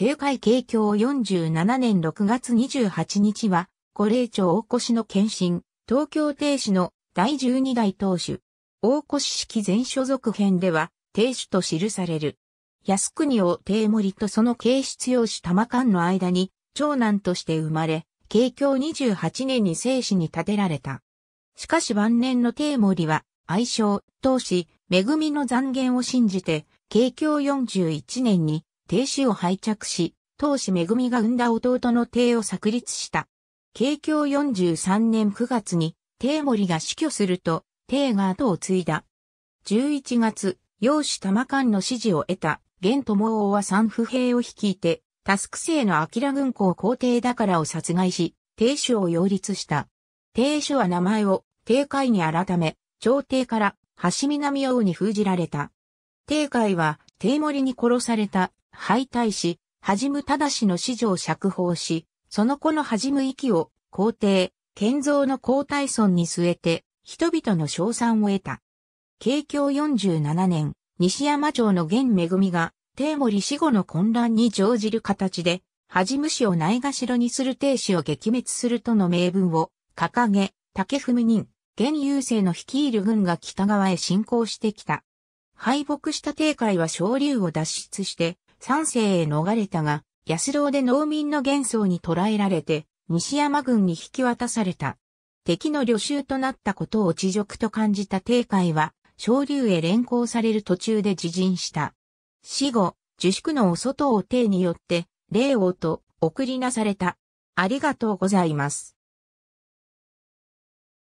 定海慶教47年6月28日は、古霊町大越の献身、東京帝市の第12代当主。大越式全所属編では、帝主と記される。靖国を帝森とその慶室用紙玉館の間に、長男として生まれ、慶教28年に生死に立てられた。しかし晩年の帝森は、愛称、当主、恵みの残言を信じて、慶教41年に、帝主を拝着し、当氏恵が生んだ弟の帝を炸裂した。慶教43年9月に、帝森が死去すると、帝が後を継いだ。11月、養子玉官の指示を得た、玄智王は三不兵を率いて、タスク生の明軍校皇帝だからを殺害し、帝主を擁立した。帝主は名前を、帝海に改め、朝廷から、橋南王に封じられた。帝海は、帝森に殺された敗退し、はじむただしの史上を釈放し、その子のはじむ息を皇帝、建造の皇太孫に据えて、人々の称賛を得た。慶教47年、西山城の現恵が、帝森死後の混乱に乗じる形で、はじむ氏をないがしろにする帝氏を撃滅するとの名分を掲げ、竹踏人、現優勢の率いる軍が北側へ侵攻してきた。敗北した帝会は昇竜を脱出して、三世へ逃れたが、安郎で農民の幻想に捕らえられて、西山軍に引き渡された。敵の旅衆となったことを地辱と感じた帝海は、昇竜へ連行される途中で自陣した。死後、自粛のお外を帝によって、霊王と送りなされた。ありがとうございます。